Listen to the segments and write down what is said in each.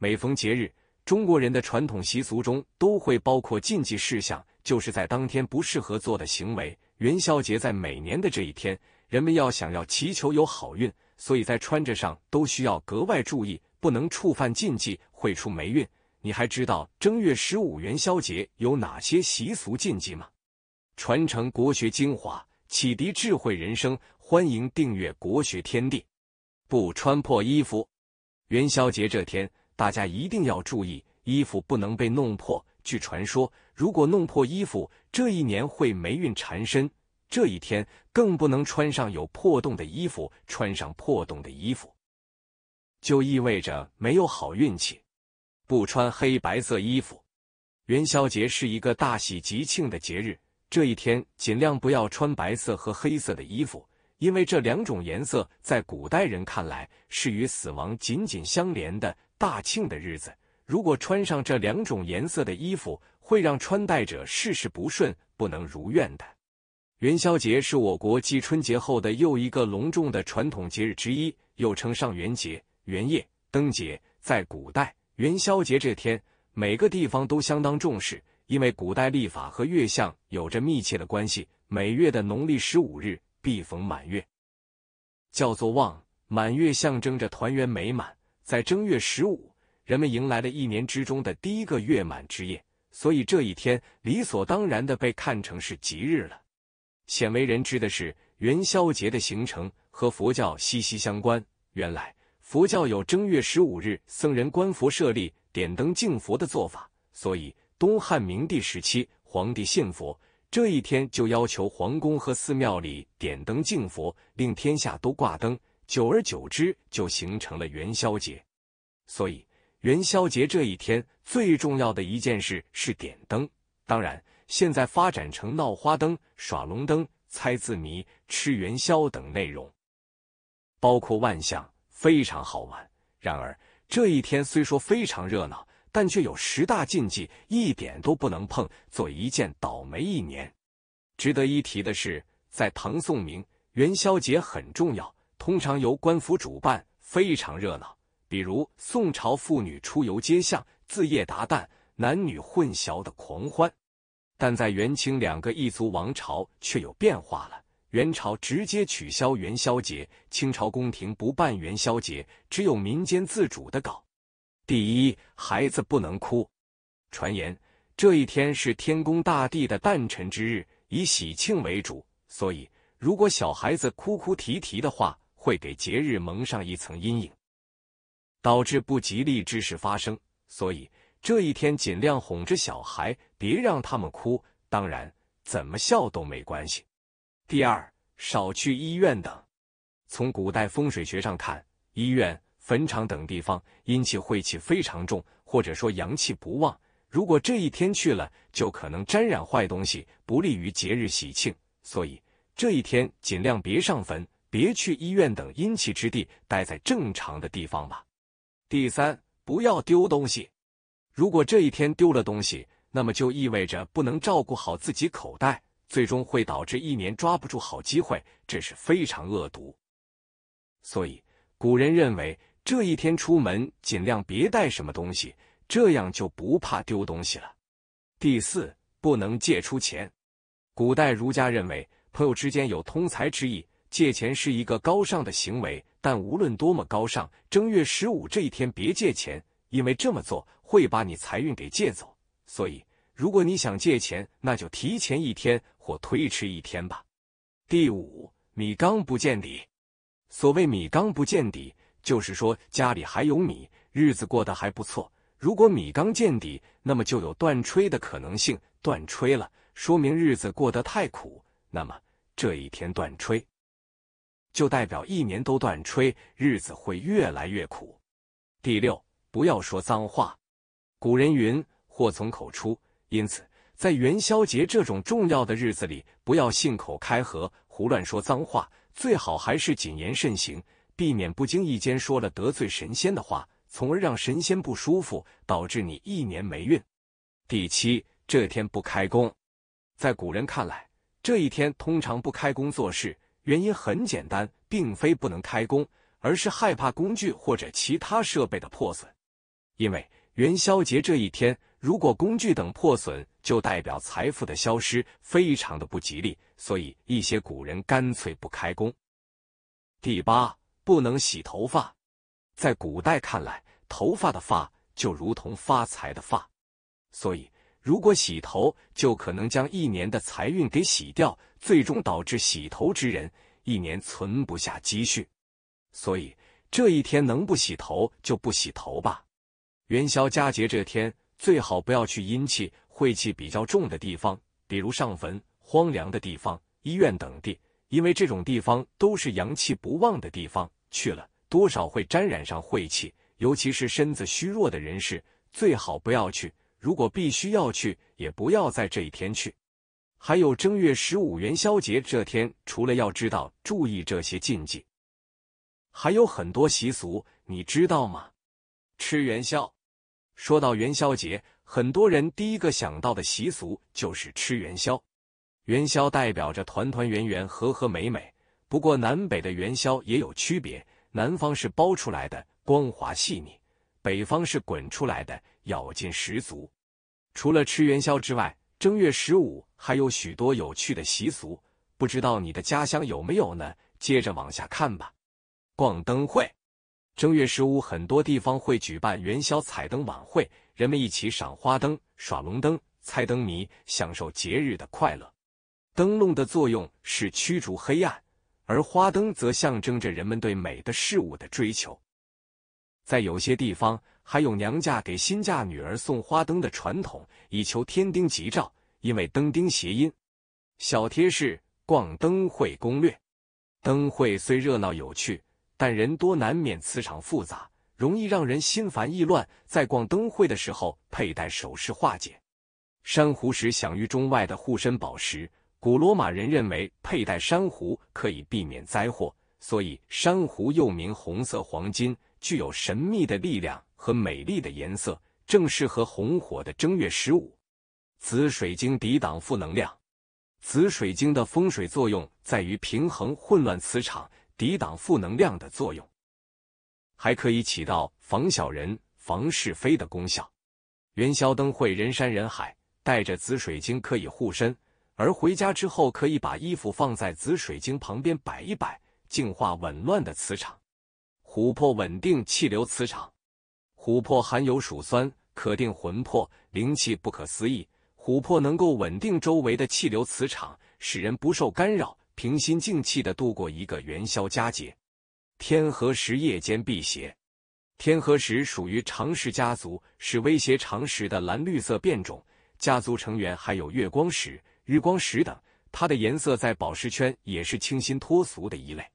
每逢节日，中国人的传统习俗中都会包括禁忌事项，就是在当天不适合做的行为。元宵节在每年的这一天，人们要想要祈求有好运，所以在穿着上都需要格外注意，不能触犯禁忌，会出霉运。你还知道正月十五元宵节有哪些习俗禁忌吗？传承国学精华，启迪智慧人生，欢迎订阅国学天地。不穿破衣服，元宵节这天。大家一定要注意，衣服不能被弄破。据传说，如果弄破衣服，这一年会霉运缠身。这一天更不能穿上有破洞的衣服，穿上破洞的衣服就意味着没有好运气。不穿黑白色衣服，元宵节是一个大喜吉庆的节日，这一天尽量不要穿白色和黑色的衣服，因为这两种颜色在古代人看来是与死亡紧紧相连的。大庆的日子，如果穿上这两种颜色的衣服，会让穿戴者事事不顺，不能如愿的。元宵节是我国继春节后的又一个隆重的传统节日之一，又称上元节、元夜、灯节。在古代，元宵节这天，每个地方都相当重视，因为古代历法和月相有着密切的关系，每月的农历十五日必逢满月，叫做望。满月象征着团圆美满。在正月十五，人们迎来了一年之中的第一个月满之夜，所以这一天理所当然的被看成是吉日了。鲜为人知的是，元宵节的形成和佛教息息相关。原来佛教有正月十五日僧人观佛设立、点灯敬佛的做法，所以东汉明帝时期，皇帝信佛，这一天就要求皇宫和寺庙里点灯敬佛，令天下都挂灯。久而久之，就形成了元宵节。所以，元宵节这一天最重要的一件事是点灯。当然，现在发展成闹花灯、耍龙灯、猜字谜、吃元宵等内容，包括万象，非常好玩。然而，这一天虽说非常热闹，但却有十大禁忌，一点都不能碰，做一件倒霉一年。值得一提的是，在唐宋明，元宵节很重要。通常由官府主办，非常热闹。比如宋朝妇女出游街巷，自夜达旦，男女混淆的狂欢。但在元清两个异族王朝却有变化了。元朝直接取消元宵节，清朝宫廷不办元宵节，只有民间自主的搞。第一，孩子不能哭。传言这一天是天公大帝的诞辰之日，以喜庆为主，所以如果小孩子哭哭啼啼的话。会给节日蒙上一层阴影，导致不吉利之事发生。所以这一天尽量哄着小孩，别让他们哭。当然，怎么笑都没关系。第二，少去医院等。从古代风水学上看，医院、坟场等地方阴气晦气非常重，或者说阳气不旺。如果这一天去了，就可能沾染坏东西，不利于节日喜庆。所以这一天尽量别上坟。别去医院等阴气之地，待在正常的地方吧。第三，不要丢东西。如果这一天丢了东西，那么就意味着不能照顾好自己口袋，最终会导致一年抓不住好机会，这是非常恶毒。所以古人认为这一天出门尽量别带什么东西，这样就不怕丢东西了。第四，不能借出钱。古代儒家认为朋友之间有通财之意。借钱是一个高尚的行为，但无论多么高尚，正月十五这一天别借钱，因为这么做会把你财运给借走。所以，如果你想借钱，那就提前一天或推迟一天吧。第五，米缸不见底。所谓米缸不见底，就是说家里还有米，日子过得还不错。如果米缸见底，那么就有断炊的可能性。断炊了，说明日子过得太苦，那么这一天断炊。就代表一年都断吹，日子会越来越苦。第六，不要说脏话。古人云：“祸从口出。”因此，在元宵节这种重要的日子里，不要信口开河，胡乱说脏话。最好还是谨言慎行，避免不经意间说了得罪神仙的话，从而让神仙不舒服，导致你一年霉运。第七，这天不开工。在古人看来，这一天通常不开工做事。原因很简单，并非不能开工，而是害怕工具或者其他设备的破损。因为元宵节这一天，如果工具等破损，就代表财富的消失，非常的不吉利。所以一些古人干脆不开工。第八，不能洗头发。在古代看来，头发的发就如同发财的发，所以。如果洗头，就可能将一年的财运给洗掉，最终导致洗头之人一年存不下积蓄。所以这一天能不洗头就不洗头吧。元宵佳节这天，最好不要去阴气、晦气比较重的地方，比如上坟、荒凉的地方、医院等地，因为这种地方都是阳气不旺的地方，去了多少会沾染上晦气，尤其是身子虚弱的人士，最好不要去。如果必须要去，也不要在这一天去。还有正月十五元宵节这天，除了要知道注意这些禁忌，还有很多习俗，你知道吗？吃元宵。说到元宵节，很多人第一个想到的习俗就是吃元宵。元宵代表着团团圆圆、和和美美。不过南北的元宵也有区别，南方是包出来的，光滑细腻；北方是滚出来的。咬劲十足。除了吃元宵之外，正月十五还有许多有趣的习俗，不知道你的家乡有没有呢？接着往下看吧。逛灯会，正月十五，很多地方会举办元宵彩灯晚会，人们一起赏花灯、耍龙灯、猜灯谜，享受节日的快乐。灯笼的作用是驱逐黑暗，而花灯则象征着人们对美的事物的追求。在有些地方。还有娘家给新嫁女儿送花灯的传统，以求天丁吉兆，因为灯丁谐音。小贴士：逛灯会攻略。灯会虽热闹有趣，但人多难免磁场复杂，容易让人心烦意乱。在逛灯会的时候，佩戴首饰化解。珊瑚石享誉中外的护身宝石，古罗马人认为佩戴珊瑚可以避免灾祸，所以珊瑚又名红色黄金，具有神秘的力量。和美丽的颜色正适合红火的正月十五。紫水晶抵挡负能量。紫水晶的风水作用在于平衡混乱磁场，抵挡负能量的作用，还可以起到防小人、防是非的功效。元宵灯会人山人海，带着紫水晶可以护身，而回家之后可以把衣服放在紫水晶旁边摆一摆，净化紊乱的磁场。琥珀稳定气流磁场。琥珀含有鼠酸，可定魂魄，灵气不可思议。琥珀能够稳定周围的气流磁场，使人不受干扰，平心静气的度过一个元宵佳节。天河石夜间辟邪，天河石属于常识家族，是威胁常识的蓝绿色变种。家族成员还有月光石、日光石等。它的颜色在宝石圈也是清新脱俗的一类。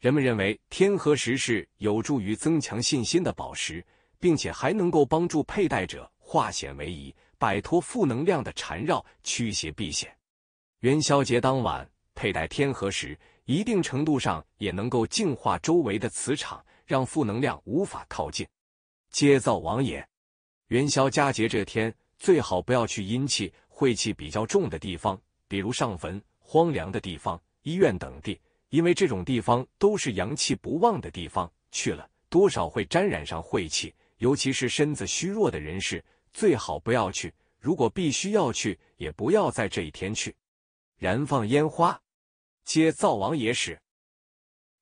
人们认为天河石是有助于增强信心的宝石，并且还能够帮助佩戴者化险为夷、摆脱负能量的缠绕、驱邪避险。元宵节当晚佩戴天河石，一定程度上也能够净化周围的磁场，让负能量无法靠近。接灶王爷，元宵佳节这天最好不要去阴气、晦气比较重的地方，比如上坟、荒凉的地方、医院等地。因为这种地方都是阳气不旺的地方，去了多少会沾染上晦气，尤其是身子虚弱的人士，最好不要去。如果必须要去，也不要在这一天去。燃放烟花，接灶王爷时，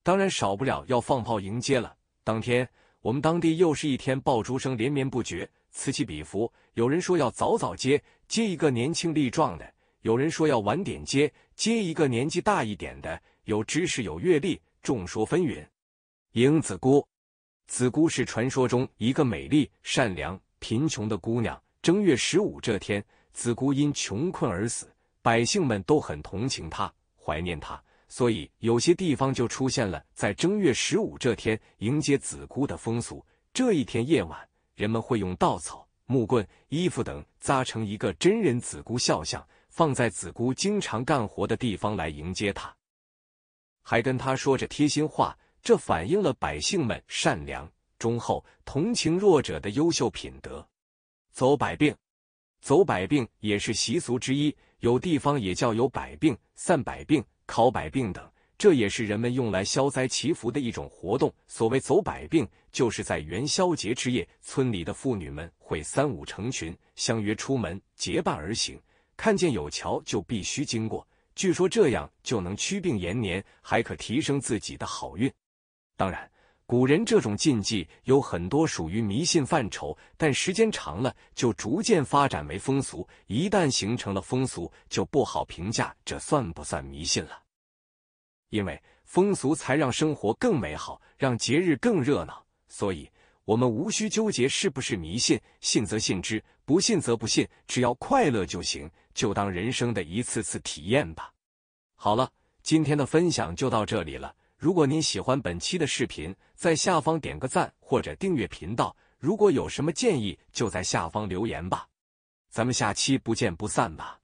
当然少不了要放炮迎接了。当天我们当地又是一天爆竹声连绵不绝，此起彼伏。有人说要早早接，接一个年轻力壮的；有人说要晚点接，接一个年纪大一点的。有知识、有阅历，众说纷纭。影子姑，子姑是传说中一个美丽、善良、贫穷的姑娘。正月十五这天，子姑因穷困而死，百姓们都很同情她、怀念她，所以有些地方就出现了在正月十五这天迎接子姑的风俗。这一天夜晚，人们会用稻草、木棍、衣服等扎成一个真人子姑肖像，放在子姑经常干活的地方来迎接她。还跟他说着贴心话，这反映了百姓们善良、忠厚、同情弱者的优秀品德。走百病，走百病也是习俗之一，有地方也叫有百病、散百病、烤百病等，这也是人们用来消灾祈福的一种活动。所谓走百病，就是在元宵节之夜，村里的妇女们会三五成群，相约出门，结伴而行，看见有桥就必须经过。据说这样就能驱病延年，还可提升自己的好运。当然，古人这种禁忌有很多属于迷信范畴，但时间长了就逐渐发展为风俗。一旦形成了风俗，就不好评价这算不算迷信了。因为风俗才让生活更美好，让节日更热闹，所以我们无需纠结是不是迷信，信则信之，不信则不信，只要快乐就行。就当人生的一次次体验吧。好了，今天的分享就到这里了。如果您喜欢本期的视频，在下方点个赞或者订阅频道。如果有什么建议，就在下方留言吧。咱们下期不见不散吧。